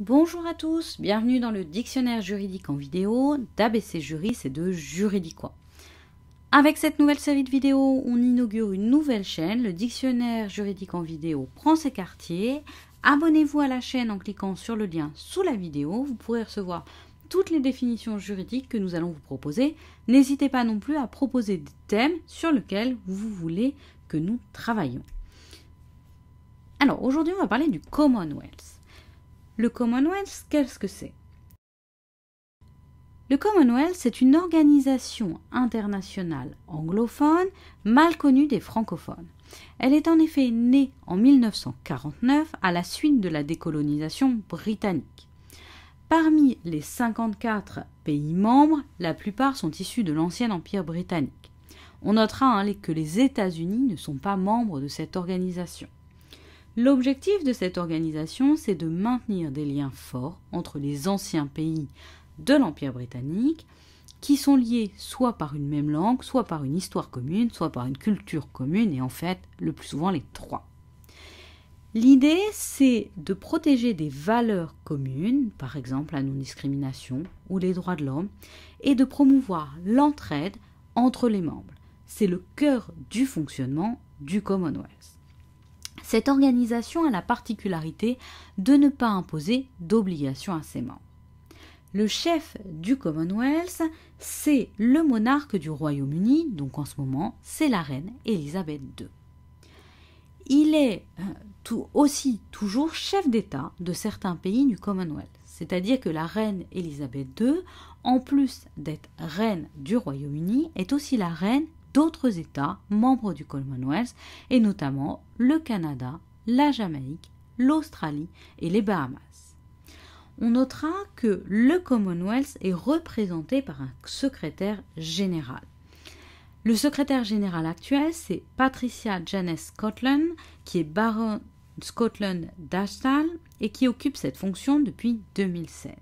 Bonjour à tous, bienvenue dans le dictionnaire juridique en vidéo d'ABC Jury, et de Juridiquois. Avec cette nouvelle série de vidéos, on inaugure une nouvelle chaîne, le dictionnaire juridique en vidéo prend ses quartiers. Abonnez-vous à la chaîne en cliquant sur le lien sous la vidéo, vous pourrez recevoir toutes les définitions juridiques que nous allons vous proposer. N'hésitez pas non plus à proposer des thèmes sur lesquels vous voulez que nous travaillions. Alors aujourd'hui, on va parler du Commonwealth. Le Commonwealth, qu'est-ce que c'est Le Commonwealth, c'est une organisation internationale anglophone mal connue des francophones. Elle est en effet née en 1949 à la suite de la décolonisation britannique. Parmi les 54 pays membres, la plupart sont issus de l'ancien Empire britannique. On notera hein, que les États-Unis ne sont pas membres de cette organisation. L'objectif de cette organisation, c'est de maintenir des liens forts entre les anciens pays de l'Empire britannique, qui sont liés soit par une même langue, soit par une histoire commune, soit par une culture commune, et en fait, le plus souvent les trois. L'idée, c'est de protéger des valeurs communes, par exemple la non-discrimination ou les droits de l'homme, et de promouvoir l'entraide entre les membres. C'est le cœur du fonctionnement du Commonwealth. Cette organisation a la particularité de ne pas imposer d'obligation à ses membres. Le chef du Commonwealth, c'est le monarque du Royaume-Uni, donc en ce moment, c'est la reine Élisabeth II. Il est euh, tout aussi toujours chef d'État de certains pays du Commonwealth, c'est-à-dire que la reine Élisabeth II, en plus d'être reine du Royaume-Uni, est aussi la reine d'autres États membres du Commonwealth, et notamment le Canada, la Jamaïque, l'Australie et les Bahamas. On notera que le Commonwealth est représenté par un secrétaire général. Le secrétaire général actuel, c'est Patricia Janice Scotland, qui est baronne Scotland d'Ashtal et qui occupe cette fonction depuis 2016.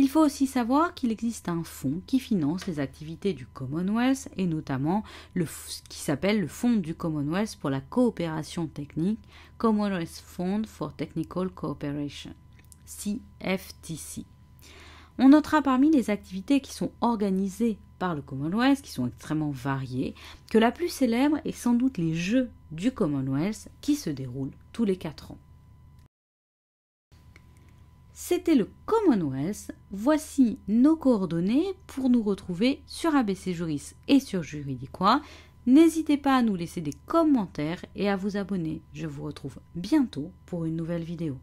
Il faut aussi savoir qu'il existe un fonds qui finance les activités du Commonwealth et notamment le, qui s'appelle le Fonds du Commonwealth pour la coopération technique, Commonwealth Fund for Technical Cooperation, CFTC. On notera parmi les activités qui sont organisées par le Commonwealth, qui sont extrêmement variées, que la plus célèbre est sans doute les Jeux du Commonwealth qui se déroulent tous les quatre ans. C'était le Commonwealth. Voici nos coordonnées pour nous retrouver sur ABC Juris et sur Juridiquois. N'hésitez pas à nous laisser des commentaires et à vous abonner. Je vous retrouve bientôt pour une nouvelle vidéo.